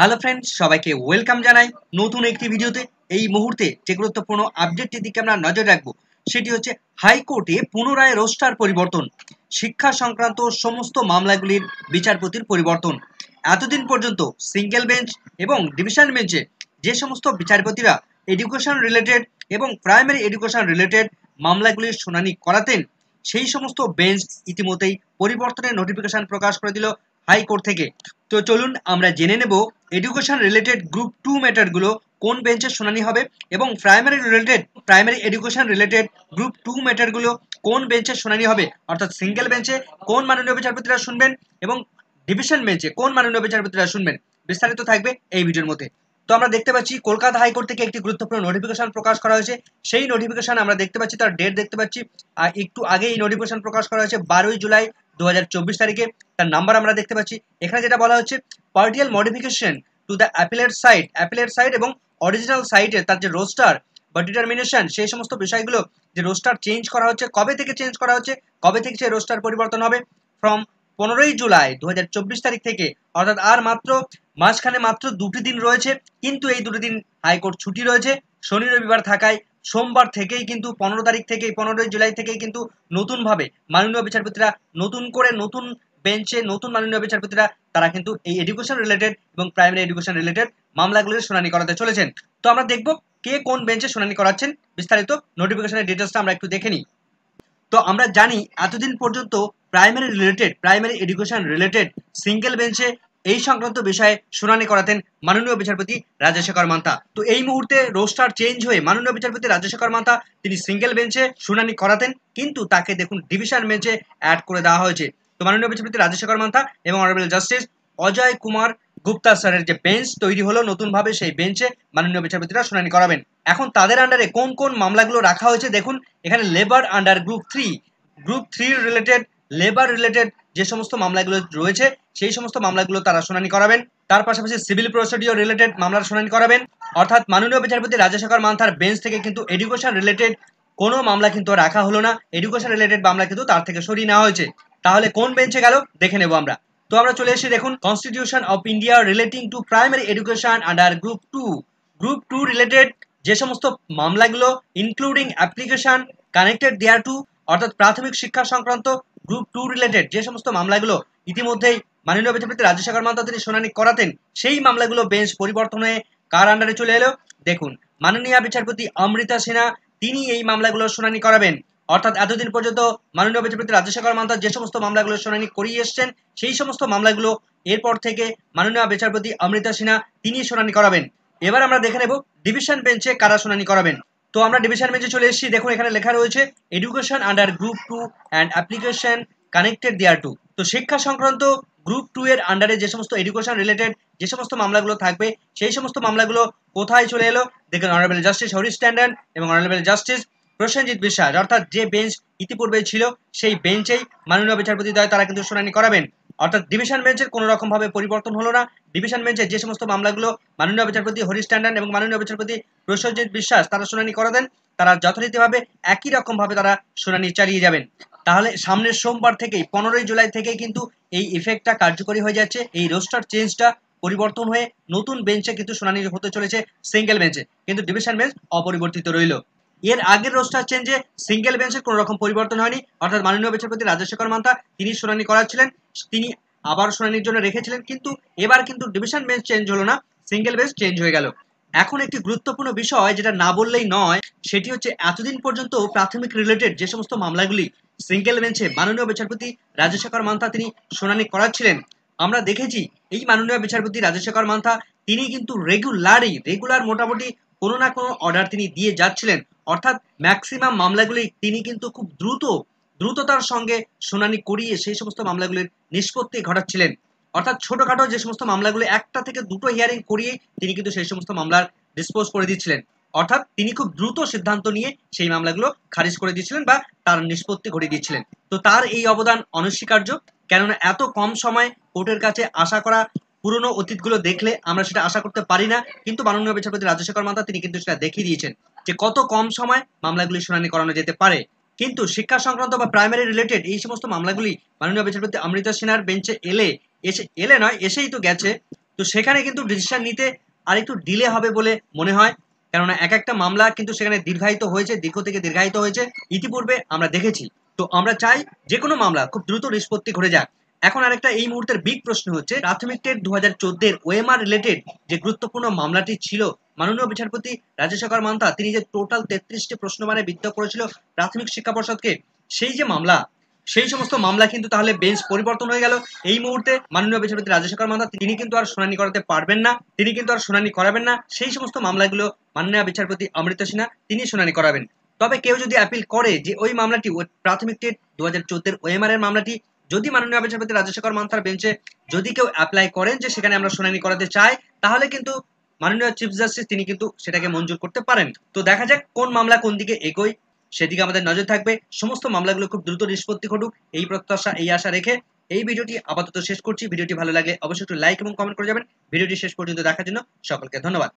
hello friends সবাইকে welcome জানাই নতুন একটি ভিডিওতে এই মুহূর্তে যে গুরুত্বপূর্ণ আপডেটটির দিকে আমরা নজর রাখবো সেটি হচ্ছে হাইকোর্টে পুনরায় রোস্টার পরিবর্তন শিক্ষা সংক্রান্ত সমস্ত মামলাগুলির বিচারপতির পরিবর্তন এতদিন পর্যন্ত সিঙ্গেল বেঞ্চ এবং ডিভিশন বেঞ্চে যে সমস্ত বিচারপতিরা এডুকেশন রিলেটেড এবং প্রাইমারি এডুকেশন রিলেটেড মামলাগুলির শুনানি করাতেন সেই সমস্ত বেঞ্চ ইতিমধ্যেই পরিবর্তনের নোটিফিকেশন প্রকাশ করে দিল হাইকোর্ট থেকে তো চলুন আমরা জেনে নেব এডুকেশন রিলেটেড গ্রুপ টু ম্যাটারগুলো কোন বেঞ্চে শুনানি হবে এবং primary related primary education related group two ম্যাটারগুলো কোন বেঞ্চে শুনানি হবে অর্থাৎ সিঙ্গেল বেঞ্চে কোন মাননীয় বিচারপতিরা শুনবেন এবং ডিভিশন বেঞ্চে কোন মাননীয় বিচারপতিরা শুনবেন বিস্তারিত থাকবে এই ভিডিওর মধ্যে তো আমরা দেখতে পাচ্ছি কলকাতা হাইকোর্ট থেকে একটি গুরুত্বপূর্ণ নোটিফিকেশন প্রকাশ করা হয়েছে সেই নোটিফিকেশন আমরা দেখতে পাচ্ছি তার ডেট দেখতে পাচ্ছি আর একটু আগে এই নোটিফিকেশন প্রকাশ করা হয়েছে বারোই জুলাই দু তারিখে তার নাম্বার আমরা দেখতে পাচ্ছি এখানে যেটা বলা হচ্ছে partial modification to the appellate side appellate side এবং অরিজিনাল সাইটে তার যে রোস্টার বা ডিটারমিনেশন সেই সমস্ত বিষয়গুলো যে রোস্টার চেঞ্জ করা হচ্ছে কবে থেকে চেঞ্জ করা হচ্ছে কবে থেকে সেই রোস্টার পরিবর্তন হবে ফ্রম পনেরোই জুলাই দু তারিখ থেকে অর্থাৎ আর মাত্র মাঝখানে মাত্র দুটি দিন রয়েছে কিন্তু এই দুটি দিন হাইকোর্ট ছুটি রয়েছে শনি রবিবার থাকায় সোমবার থেকেই কিন্তু পনেরো তারিখ থেকে পনেরোই জুলাই থেকেই কিন্তু নতুনভাবে মাননীয় বিচারপতিরা নতুন করে নতুন বেঞ্চে নতুন মাননীয় বিচারপতিরা তারা কিন্তু এই এডুকেশন রিলেটেড এবং প্রাইমারি এডুকেশন রিলেটেড মামলাগুলির শুনানি করাতে চলেছেন তো আমরা দেখব কে কোন বেঞ্চে শুনানি করাচ্ছেন বিস্তারিত নোটিফিকেশনের ডিটেলসটা আমরা একটু দেখে নিই তো আমরা জানি এতদিন পর্যন্ত primary related primary education related single বেঞ্চে এই সংক্রান্ত বিষয়ে শুনানি করাতেন মাননীয় বিচারপতি রাজেশেখর মান্তা তো এই মুহূর্তে রোস্টার চেঞ্জ হয়ে মাননীয় বিচারপতি রাজেশেখর মান্তা তিনি সিঙ্গেল বেঞ্চে শুনানি করাতেন কিন্তু তাকে দেখুন ডিভিশন বেঞ্চে অ্যাড করে দেওয়া হয়েছে তো মাননীয় বিচারপতি রাজশেখর মান্থা এবং অনারেবল জাস্টিস অজয় কুমার গুপ্তা স্যারের যে বেঞ্চ তৈরি হলো নতুনভাবে সেই বেঞ্চে মাননীয় বিচারপতিরা শুনানি করাবেন এখন তাদের আন্ডারে কোন কোন মামলাগুলো রাখা হয়েছে দেখুন এখানে labour under group three group three related labour related যে সমস্ত মামলাগুলো রয়েছে সেই সমস্ত মামলাগুলো তারা শুনানি করাবেন তার পাশাপাশি সিভিল প্রসিডিওর রিলেটেড মামলার শুনানি করাবেন অর্থাৎ মাননীয় বিচারপতি রাজশেখর মান্থার বেঞ্চ থেকে কিন্তু এডুকেশন রিলেটেড কোনো মামলা কিন্তু রাখা হলো না এডুকেশন রিলেটেড মামলা কিন্তু তার থেকে সরিয়ে নেওয়া হয়েছে তাহলে কোন বেঞ্চে গেল দেখে নেব আমরা তো আমরা চলে এসে দেখুন constitution of India relating to primary education under group two group two related যে সমস্ত মামলাগুলো including application connected thereto অর্থাৎ প্রাথমিক শিক্ষা সংক্রান্ত গ্রুপ টু রিলেটেড যে সমস্ত মামলাগুলো ইতিমধ্যেই মাননীয় বিচারপতি রাজ্য সাগর মাতা তিনি শুনানি করাতেন সেই মামলাগুলো বেঞ্চ পরিবর্তন হয়ে কার আন্ডারে চলে এলো দেখুন মাননীয় বিচারপতি অমৃতা সিনহা তিনি এই মামলাগুলোর শুনানি করাবেন অর্থাৎ এতদিন পর্যন্ত মাননীয় বিচারপতি রাজ্য সরকার যে সমস্ত মামলাগুলো শুনানি করিয়ে এসছেন সেই সমস্ত মামলাগুলো এরপর থেকে মাননীয় বিচারপতি অমৃতা সিনহা তিনি শুনানি করাবেন এবার আমরা দেখে নেব ডিভিশন বেঞ্চে কারা শুনানি করাবেন তো আমরা ডিভিশন বেঞ্চে চলে এসেছি দেখুন এখানে লেখা রয়েছে education under group two and application connected thereto তো শিক্ষা সংক্রান্ত গ্রুপ টু এর আন্ডারে যে সমস্ত এডুকেশন রিলেটেড যে সমস্ত মামলাগুলো থাকবে সেই সমস্ত মামলাগুলো কোথায় চলে এলো দেখুন অনারেবল জাস্টিস হরিশ ট্যান্ডন এবং অনারেবল জাস্টিস প্রসেনজিৎ বিশ্বাস অর্থাৎ যে বেঞ্চ ইতিপূর্বে ছিল সেই বেঞ্চেই মাননীয় বিচারপতি দয় তারা কিন্তু শুনানি করাবেন অর্থাৎ ডিভিশন বেঞ্চের কোনো ভাবে পরিবর্তন হলো না ডিভিশন বেঞ্চে যে সমস্ত মামলাগুলো মাননীয় বিচারপতি হরিশ ট্যান্ডন এবং মাননীয় বিচারপতি প্রসেনজিৎ বিশ্বাস তারা শুনানি দেন তারা যথারীতিভাবে একই রকমভাবে তারা শুনানি চালিয়ে যাবেন তাহলে সামনের সোমবার থেকেই পনেরোই জুলাই থেকে কিন্তু এই ইফেক্টটা কার্যকরী হয়ে যাচ্ছে এই রোস্টার চেঞ্জটা পরিবর্তন হয়ে নতুন বেঞ্চে কিন্তু শুনানি হতে চলেছে সিঙ্গেল বেঞ্চে কিন্তু ডিভিশন বেঞ্চ অপরিবর্তিত রইল এর আগের রোস্টার চেঞ্জে সিঙ্গেল বেঞ্চের কোনো রকম পরিবর্তন হয়নি অর্থাৎ মাননীয় বিচারপতি রাজশেখর মান্তা তিনি শুনানি করাচ্ছিলেন তিনি আবার শুনানির জন্য রেখেছিলেন কিন্তু এবার কিন্তু ডিভিশন বেঞ্চ চেঞ্জ হলো না সিঙ্গেল বেঞ্চ চেঞ্জ হয়ে গেল এখন একটি গুরুত্বপূর্ণ বিষয় যেটা না বললেই নয় সেটি হচ্ছে এতদিন পর্যন্ত প্রাথমিক রিলেটেড যে সমস্ত মামলাগুলি সিঙ্গেল বেঞ্চে মাননীয় বিচারপতি রাজশেখর মান্থা তিনি শুনানি করাচ্ছিলেন আমরা দেখেছি এই মাননীয় বিচারপতি রাজশেখর মান্থা তিনি কিন্তু রেগুলারই রেগুলার মোটামুটি কোনো না কোনো অর্ডার তিনি দিয়ে যাচ্ছিলেন অর্থাৎ ম্যাক্সিমাম মামলাগুলি তিনি কিন্তু খুব দ্রুত দ্রুততার সঙ্গে শুনানি করিয়ে সেই সমস্ত মামলাগুলির নিষ্পত্তি ঘটাচ্ছিলেন অর্থাৎ ছোটোখাটো যে সমস্ত মামলাগুলো একটা থেকে দুটো হিয়ারিং করিয়ে তিনি কিন্তু সেই সমস্ত মামলার ডিসপোজ করে দিচ্ছিলেন অর্থাৎ তিনি খুব দ্রুত সিদ্ধান্ত নিয়ে সেই মামলাগুলো খারিজ করে দিচ্ছিলেন বা তার নিষ্পত্তি ঘটিয়ে দিচ্ছিলেন তো তার এই অবদান অনস্বীকার্য কেননা এত কম সময়ে কোর্টের কাছে আশা করা পুরনো অতীতগুলো দেখলে আমরা সেটা আশা করতে পারি না কিন্তু মাননীয় বিচারপতি রাজ্যশেখর মাতা তিনি কিন্তু সেটা দেখিয়ে দিয়েছেন যে কত কম সময় মামলাগুলি শুনানি করানো যেতে পারে কিন্তু শিক্ষা সংক্রান্ত বা প্রাইমারি রিলেটেড এই সমস্ত মামলাগুলি মাননীয় বিচারপতি অমৃতা সিনহার বেঞ্চে এলে এসে এলে নয় এসেই তো গেছে তো সেখানে কিন্তু ডিসিশন নিতে আর একটু ডিলে হবে বলে মনে হয় কেননা এক একটা মামলা কিন্তু সেখানে দীর্ঘায়িত হয়েছে দীর্ঘ থেকে দীর্ঘায়িত হয়েছে ইতিপূর্বে আমরা দেখেছি তো আমরা চাই যে কোনো মামলা খুব দ্রুত নিষ্পত্তি ঘটে যাক এখন আরেকটা এই মুহূর্তের বিগ প্রশ্ন হচ্ছে প্রাথমিক টেট দু হাজার চোদ্দের ওএমআর রিলেটেড যে গুরুত্বপূর্ণ মামলাটি ছিল মাননীয় বিচারপতি রাজশেখর মান্তা তিনি যে টোটাল তেত্রিশটি প্রশ্ন মানে বিদ্ধ করেছিল প্রাথমিক শিক্ষা পর্ষদকে সেই যে মামলা সেই সমস্ত মামলা কিন্তু তাহলে বেঞ্চ পরিবর্তন হয়ে গেল এই মুহূর্তে মাননীয় বিচারপতি রাজশেখর মান্তা তিনি কিন্তু আর শুনানি করাতে পারবেন না তিনি কিন্তু আর শুনানি করাবেন না সেই সমস্ত মামলাগুলো মাননীয় বিচারপতি অমৃত সিনহা তিনি শুনানি করাবেন তবে কেউ যদি আপিল করে যে ওই মামলাটি প্রাথমিক টেট দু হাজার চোদ্দের ওএমআর এর মামলাটি যদি মাননীয় বিচারপতি রাজশেখর মান্থার বেঞ্চে যদি কেউ অ্যাপ্লাই করেন যে সেখানে আমরা শুনানি করাতে চাই তাহলে কিন্তু মাননীয় চিফ জাস্টিস তিনি কিন্তু সেটাকে মঞ্জুর করতে পারেন তো দেখা যাক কোন মামলা কোন দিকে এগোয় সেদিকে আমাদের নজর থাকবে সমস্ত মামলাগুলো খুব দ্রুত নিষ্পত্তি ঘটুক এই প্রত্যাশা এই আশা রেখে এই ভিডিওটি আপাতত শেষ করছি ভিডিওটি ভালো লাগলে অবশ্যই একটু লাইক এবং কমেন্ট করে যাবেন ভিডিওটি শেষ পর্যন্ত দেখার জন্য সকলকে ধন্যবাদ